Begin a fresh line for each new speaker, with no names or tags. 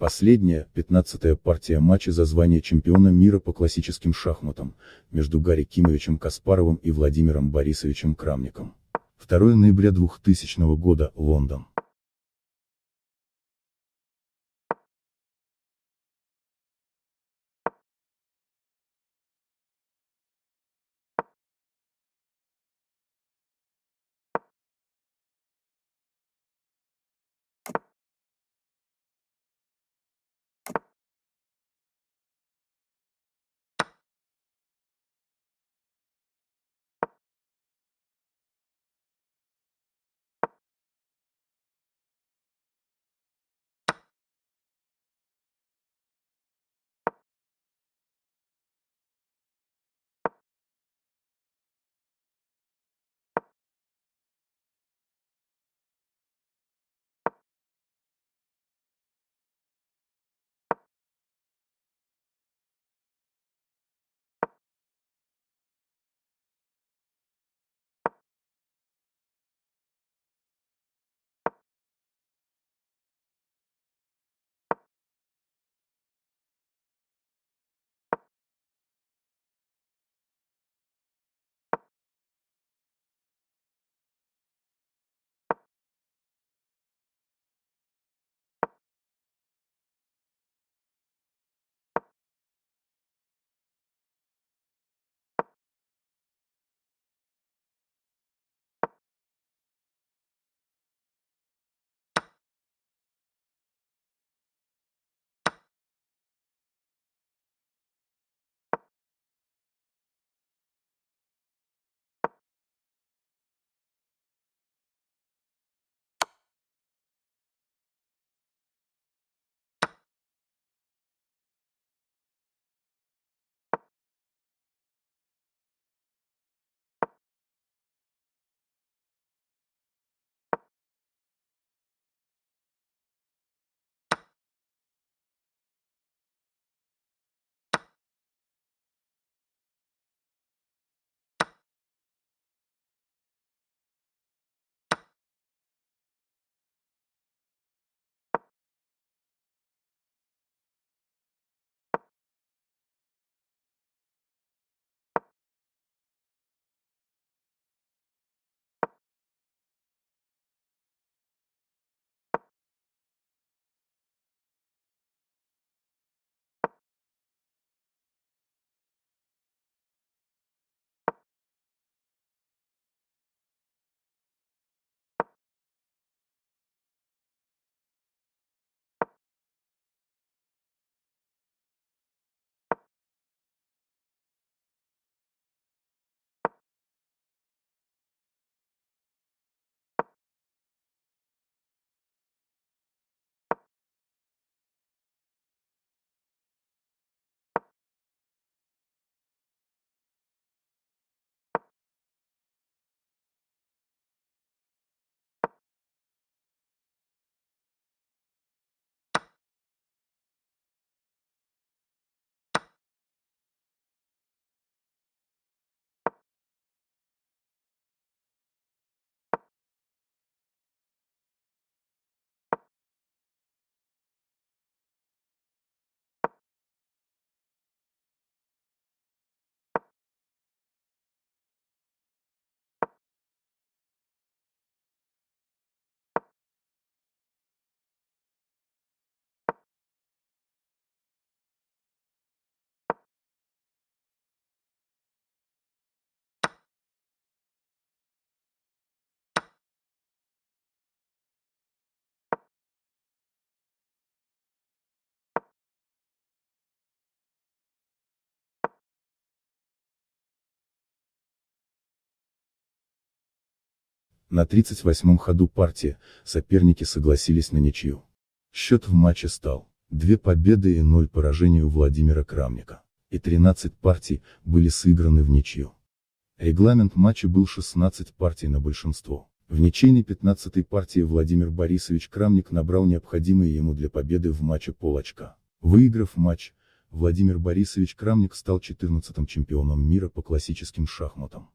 Последняя, пятнадцатая партия матча за звание чемпиона мира по классическим шахматам, между Гарри Кимовичем Каспаровым и Владимиром Борисовичем Крамником. 2 ноября 2000 года, Лондон. На 38-м ходу партии, соперники согласились на ничью. Счет в матче стал. Две победы и ноль поражений у Владимира Крамника. И 13 партий, были сыграны в ничью. Регламент матча был 16 партий на большинство. В ничейной 15-й партии Владимир Борисович Крамник набрал необходимые ему для победы в матче полочка. Выиграв матч, Владимир Борисович Крамник стал 14-м чемпионом мира по классическим шахматам.